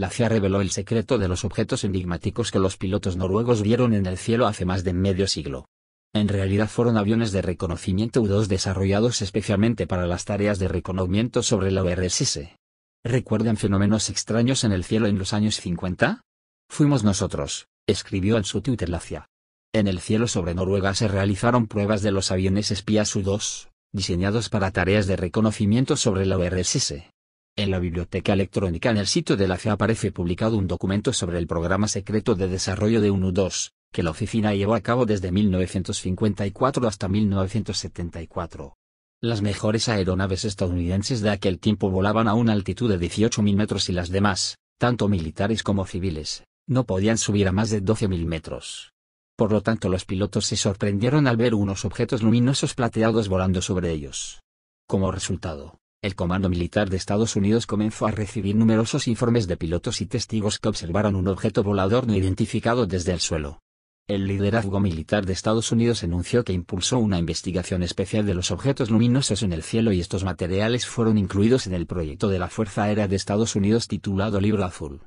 la CIA reveló el secreto de los objetos enigmáticos que los pilotos noruegos vieron en el cielo hace más de medio siglo. En realidad fueron aviones de reconocimiento U-2 desarrollados especialmente para las tareas de reconocimiento sobre la URSS. ¿Recuerdan fenómenos extraños en el cielo en los años 50? Fuimos nosotros, escribió en su Twitter la CIA. En el cielo sobre Noruega se realizaron pruebas de los aviones espías U-2, diseñados para tareas de reconocimiento sobre la URSS. En la biblioteca electrónica en el sitio de la CIA aparece publicado un documento sobre el programa secreto de desarrollo de UNU2, que la oficina llevó a cabo desde 1954 hasta 1974. Las mejores aeronaves estadounidenses de aquel tiempo volaban a una altitud de 18.000 metros y las demás, tanto militares como civiles, no podían subir a más de 12.000 metros. Por lo tanto los pilotos se sorprendieron al ver unos objetos luminosos plateados volando sobre ellos. Como resultado, el Comando Militar de Estados Unidos comenzó a recibir numerosos informes de pilotos y testigos que observaron un objeto volador no identificado desde el suelo. El liderazgo militar de Estados Unidos anunció que impulsó una investigación especial de los objetos luminosos en el cielo y estos materiales fueron incluidos en el proyecto de la Fuerza Aérea de Estados Unidos titulado Libro Azul.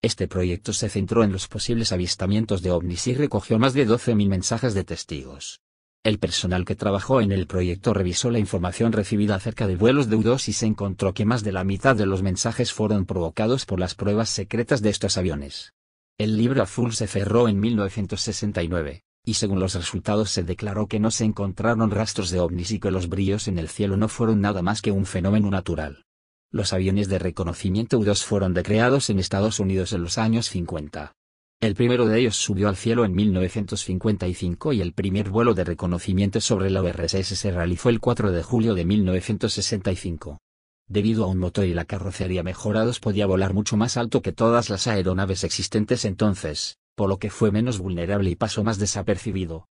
Este proyecto se centró en los posibles avistamientos de ovnis y recogió más de 12.000 mensajes de testigos. El personal que trabajó en el proyecto revisó la información recibida acerca de vuelos de U-2 y se encontró que más de la mitad de los mensajes fueron provocados por las pruebas secretas de estos aviones. El libro azul se cerró en 1969, y según los resultados se declaró que no se encontraron rastros de ovnis y que los brillos en el cielo no fueron nada más que un fenómeno natural. Los aviones de reconocimiento U-2 fueron decreados en Estados Unidos en los años 50. El primero de ellos subió al cielo en 1955 y el primer vuelo de reconocimiento sobre la URSS se realizó el 4 de julio de 1965. Debido a un motor y la carrocería mejorados podía volar mucho más alto que todas las aeronaves existentes entonces, por lo que fue menos vulnerable y pasó más desapercibido.